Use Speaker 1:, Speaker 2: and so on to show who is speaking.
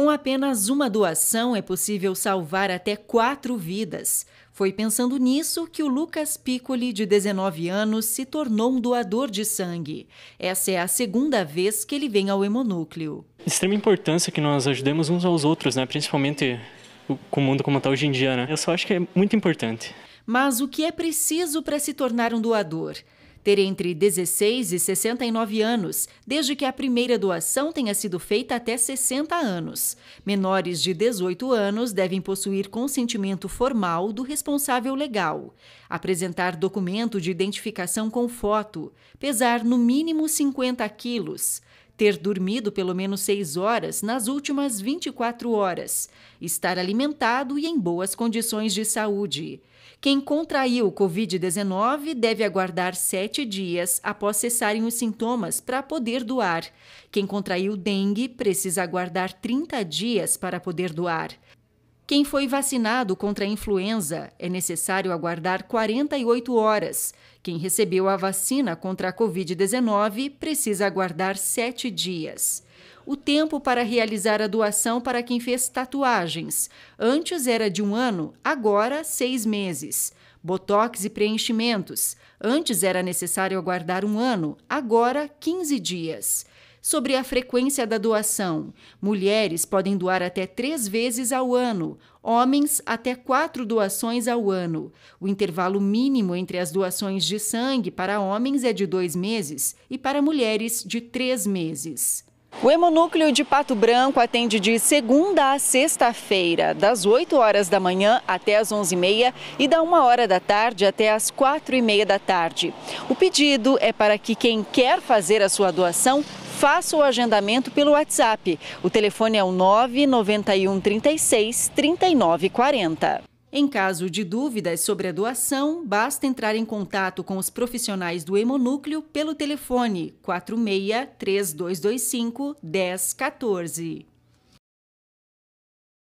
Speaker 1: Com apenas uma doação é possível salvar até quatro vidas. Foi pensando nisso que o Lucas Piccoli, de 19 anos, se tornou um doador de sangue. Essa é a segunda vez que ele vem ao hemonúcleo.
Speaker 2: Extrema importância que nós ajudemos uns aos outros, né? principalmente com o mundo como está hoje em dia. Né? Eu só acho que é muito importante.
Speaker 1: Mas o que é preciso para se tornar um doador? ter entre 16 e 69 anos, desde que a primeira doação tenha sido feita até 60 anos. Menores de 18 anos devem possuir consentimento formal do responsável legal, apresentar documento de identificação com foto, pesar no mínimo 50 quilos ter dormido pelo menos 6 horas nas últimas 24 horas, estar alimentado e em boas condições de saúde. Quem contraiu Covid-19 deve aguardar 7 dias após cessarem os sintomas para poder doar. Quem contraiu dengue precisa aguardar 30 dias para poder doar. Quem foi vacinado contra a influenza é necessário aguardar 48 horas. Quem recebeu a vacina contra a Covid-19 precisa aguardar 7 dias. O tempo para realizar a doação para quem fez tatuagens. Antes era de um ano, agora seis meses. Botox e preenchimentos. Antes era necessário aguardar um ano, agora 15 dias sobre a frequência da doação. Mulheres podem doar até três vezes ao ano, homens até quatro doações ao ano. O intervalo mínimo entre as doações de sangue para homens é de dois meses e para mulheres de três meses. O Hemonúcleo de Pato Branco atende de segunda a sexta-feira, das 8 horas da manhã até as 11h30 e da 1 hora da tarde até as 4h30 da tarde. O pedido é para que quem quer fazer a sua doação faça o agendamento pelo WhatsApp. O telefone é o 991 36 3940. Em caso de dúvidas sobre a doação, basta entrar em contato com os profissionais do Hemonúcleo pelo telefone 46 3225 1014.